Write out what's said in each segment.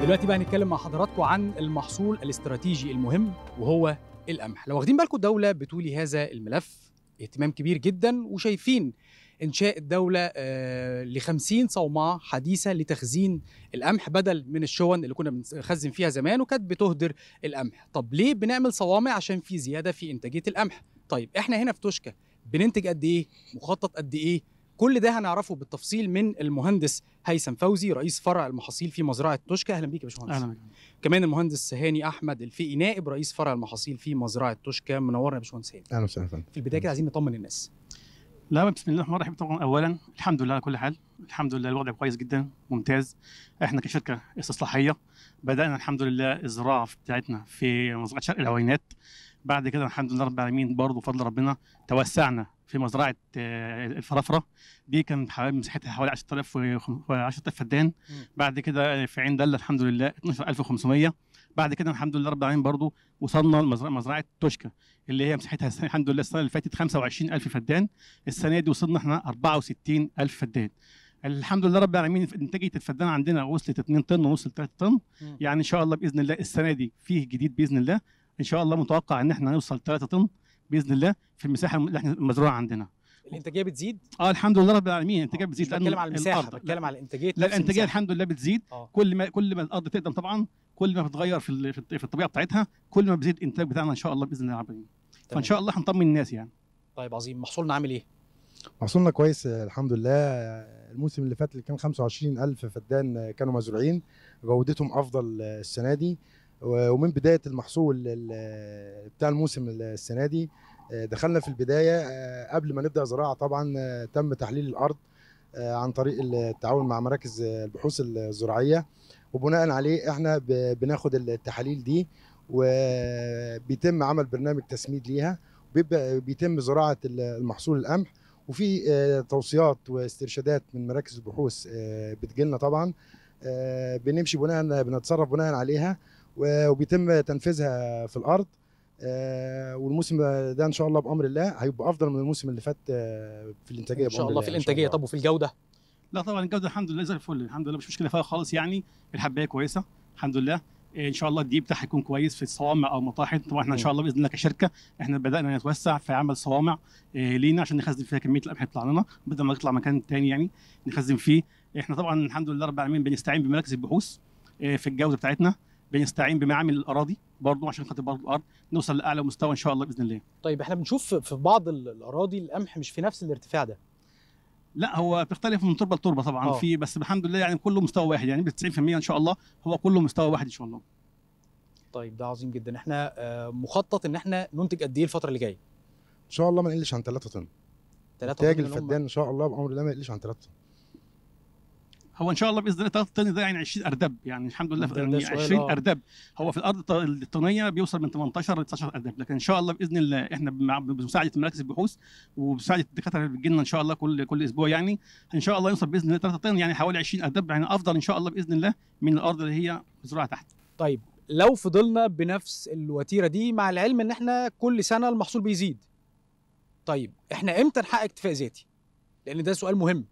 دلوقتي بقى هنتكلم مع حضراتكم عن المحصول الاستراتيجي المهم وهو القمح لو واخدين بالكم الدولة بتولي هذا الملف اهتمام كبير جدا وشايفين إنشاء الدولة آه، ل 50 صومعة حديثة لتخزين القمح بدل من الشون اللي كنا بنخزن فيها زمان وكانت بتهدر القمح طب ليه بنعمل صوامع عشان في زيادة في إنتاجية القمح طيب إحنا هنا في توشكا بننتج قد إيه مخطط قد إيه كل ده هنعرفه بالتفصيل من المهندس هيثم فوزي رئيس فرع المحاصيل في مزرعه توشكا اهلا بيك يا باشمهندس اهلا بيك كمان المهندس هاني احمد الفقي نائب رئيس فرع المحاصيل في مزرعه توشكا منورنا يا باشمهندس هاني اهلا وسهلا في البدايه كده عايزين نطمن الناس لا بسم الله الرحمن الرحيم طبعا اولا الحمد لله على كل حال الحمد لله الوضع كويس جدا ممتاز احنا كشركه استصلاحيه بدانا الحمد لله الزراعه بتاعتنا في مزرعه شرق العوينات بعد كده الحمد لله رب العالمين برضه بفضل ربنا توسعنا في مزرعه آه، الفرافره دي كان حوالي مساحتها حوالي 10000 10000 فدان بعد كده آه، في عين دله الحمد لله 12500 بعد كده الحمد لله رب العالمين برضو وصلنا لمزرعه مزرعه توشكا اللي هي مساحتها الحمد لله السنه اللي فاتت 25000 فدان السنه دي وصلنا احنا 64000 فدان الحمد لله رب العالمين انتاجيه الفدان عندنا وصلت 2 طن ونص ل 3 طن يعني ان شاء الله باذن الله السنه دي فيه جديد باذن الله ان شاء الله متوقع ان احنا نوصل 3 طن باذن الله في المساحه اللي احنا المزروعه عندنا الانتاجيه بتزيد اه الحمد لله رب العالمين الانتاجيه بتزيد بتكلم على المساحه بتكلم على الانتاجيه لا الانتاجيه الحمد لله بتزيد أوه. كل ما كل ما الارض تقدم طبعا كل ما بتتغير في في الطبيعه بتاعتها كل ما بيزيد الانتاج بتاعنا ان شاء الله باذن الله العالمين فان شاء الله هنطمن الناس يعني طيب عظيم محصولنا عامل ايه محصولنا كويس الحمد لله الموسم اللي فات اللي كان 25000 فدان كانوا مزروعين جودتهم افضل السنه دي ومن بدايه المحصول بتاع الموسم السنه دي آه، دخلنا في البدايه آه، قبل ما نبدا زراعه طبعا آه، تم تحليل الارض عن طريق التعاون مع مراكز البحوث الزراعيه وبناء عليه احنا بناخد التحاليل دي وبيتم عمل برنامج تسميد ليها بيتم زراعه المحصول القمح وفي توصيات واسترشادات من مراكز البحوث بتجيلنا طبعا بنمشي بناء بنتصرف بناء عليها وبيتم تنفيذها في الارض آه، والموسم ده ان شاء الله بامر الله هيبقى افضل من الموسم اللي فات آه، في الانتاجيه ان شاء الله في الانتاجيه طب وفي الجوده لا طبعا الجوده الحمد لله زي الفل الحمد لله مش مشكله فيها خالص يعني الحبايه كويسه الحمد لله ان شاء الله الديب بتاعها هيكون كويس في الصوامع او المطاحن طبعا احنا ان شاء الله باذن الله كشركه احنا بدانا نتوسع في عمل صوامع آه، لينا عشان نخزن فيها كميه القمح اللي لنا بدل ما نطلع مكان تاني يعني نخزن فيه احنا طبعا الحمد لله رب العالمين بنستعين بمراكز البحوث في الجوده بتاعتنا بنستعين بمعامل الاراضي برضه عشان خاطر برضه الارض نوصل لاعلى مستوى ان شاء الله باذن الله. طيب احنا بنشوف في بعض الاراضي القمح مش في نفس الارتفاع ده. لا هو بيختلف من تربه لتربه طبعا أوه. في بس الحمد لله يعني كله مستوى واحد يعني 90% ان شاء الله هو كله مستوى واحد ان شاء الله. طيب ده عظيم جدا احنا آه، مخطط ان احنا ننتج قد ايه الفتره اللي جايه؟ ان شاء الله ما نقلش عن 3 طن. 3 طن. تاج الفدان ان شاء الله بامر الله ما يقلش عن 3 طن. هو ان شاء الله باذن الله الطيارات ده يعني 20 اردب يعني الحمد لله يعني 20 آه. اردب هو في الارض الطينيه بيوصل من 18 ل 19 اردب لكن ان شاء الله باذن الله احنا بمساعده مراكز البحوث وبمساعده الدكاتره اللي بتجي ان شاء الله كل كل اسبوع يعني ان شاء الله يوصل باذن الله 3 طن يعني حوالي 20 اردب يعني افضل ان شاء الله باذن الله من الارض اللي هي مزروعه تحت. طيب لو فضلنا بنفس الوتيره دي مع العلم ان احنا كل سنه المحصول بيزيد. طيب احنا امتى نحقق اكتفاء ذاتي؟ لان ده سؤال مهم.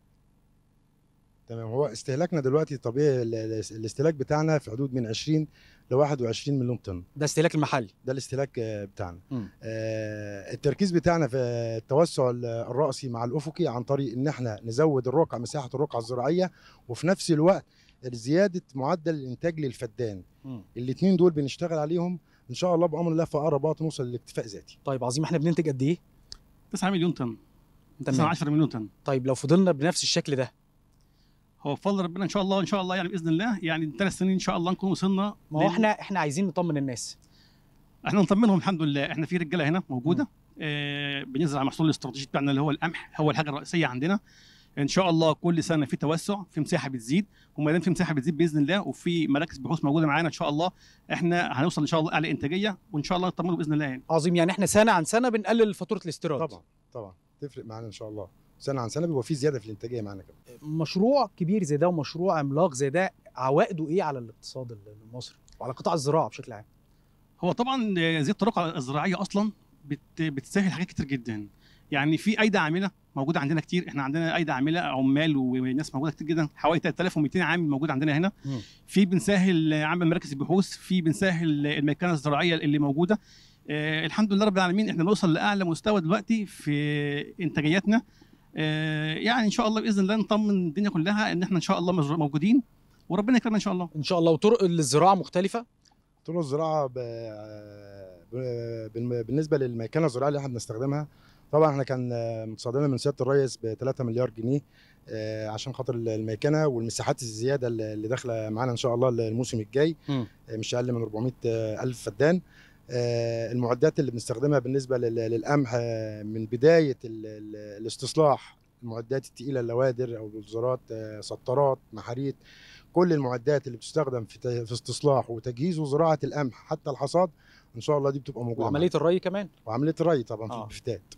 تمام هو استهلاكنا دلوقتي طبيعي الاستهلاك بتاعنا في حدود من 20 ل 21 مليون طن ده استهلاك المحلي ده الاستهلاك آه، بتاعنا آه التركيز بتاعنا في التوسع الرأسي مع الأفقي عن طريق إن احنا نزود الرقعة مساحة الرقعة الزراعية وفي نفس الوقت زيادة معدل الإنتاج للفدان الاثنين دول بنشتغل عليهم إن شاء الله بأمر الله في أقرب وقت نوصل لاكتفاء ذاتي طيب عظيم احنا بننتج قد إيه؟ 9 مليون طن 10 مليون طن طيب لو فضلنا بنفس الشكل ده وبفضل ربنا ان شاء الله ان شاء الله يعني باذن الله يعني ثلاث سنين ان شاء الله نكون وصلنا ما هو احنا احنا عايزين نطمن الناس احنا نطمنهم الحمد لله احنا في رجاله هنا موجوده آه بنزرع محصول الاستراتيجي بتاعنا اللي هو القمح هو الحاجه الرئيسيه عندنا ان شاء الله كل سنه في توسع في مساحه بتزيد وما دام في مساحه بتزيد باذن الله وفي مراكز بحوث موجوده معانا ان شاء الله احنا هنوصل ان شاء الله اعلى انتاجيه وان شاء الله نطمنه باذن الله يعني عظيم يعني احنا سنه عن سنه بنقلل فاتوره الاستيراد طبعا طبعا تفرق معانا ان شاء الله سنه عن سنه بيبقى في زياده في الانتاجيه معانا يعني كمان مشروع كبير زي ده ومشروع عملاق زي ده عوائده ايه على الاقتصاد المصري وعلى قطاع الزراعه بشكل عام هو طبعا زي الطرق الزراعيه اصلا بتسهل حاجات كتير جدا يعني في ايدي عامله موجوده عندنا كتير احنا عندنا ايدي عامله عمال وناس موجوده كتير جدا حوالي 3200 عامل موجود عندنا هنا م. في بنسهل عمل مراكز البحوث في بنسهل المكانه الزراعيه اللي موجوده آه الحمد لله رب العالمين احنا بنوصل لاعلى مستوى دلوقتي في انتاجياتنا آه، يعني ان شاء الله باذن الله نطمن الدنيا كلها ان احنا ان شاء الله موجودين وربنا يكرمنا ان شاء الله ان شاء الله وطرق الزراعه مختلفه طرق الزراعه ب... ب... بالنسبه للمكانه الزراعيه اللي احنا بنستخدمها طبعا احنا كان متصادمه من سياده الريس ب 3 مليار جنيه آه، عشان خاطر الميكنه والمساحات الزياده اللي داخله معانا ان شاء الله الموسم الجاي م. آه، مش اقل من 400 الف فدان آه، المعدات اللي بنستخدمها بالنسبه للقمح آه، من بدايه الاستصلاح المعدات الثقيله اللوادر او بلزرات آه، سطرات محاريت كل المعدات اللي بتستخدم في في استصلاح وتجهيز وزراعه القمح حتى الحصاد ان شاء الله دي بتبقى موجوده وعمليه الري كمان وعمليه الري طبعا آه. في البفتات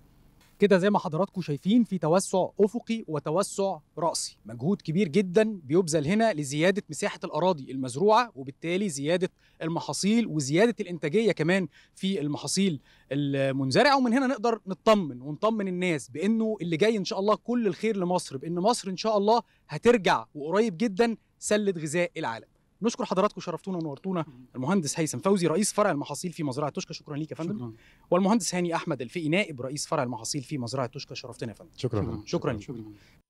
كده زي ما حضراتكم شايفين في توسع افقي وتوسع راسي مجهود كبير جدا بيبذل هنا لزياده مساحه الاراضي المزروعه وبالتالي زياده المحاصيل وزياده الانتاجيه كمان في المحاصيل المنزرعه ومن هنا نقدر نطمن ونطمن الناس بانه اللي جاي ان شاء الله كل الخير لمصر بان مصر ان شاء الله هترجع وقريب جدا سله غذاء العالم نشكر حضراتكم شرفتونا ونورتونا المهندس هيثم فوزي رئيس فرع المحاصيل في مزرعه توشكا شكرا ليك يا فندم والمهندس هاني احمد الفقي نائب رئيس فرع المحاصيل في مزرعه توشكا شرفتنا يا فندم شكرا شكرا, شكرا, شكرا, شكرا.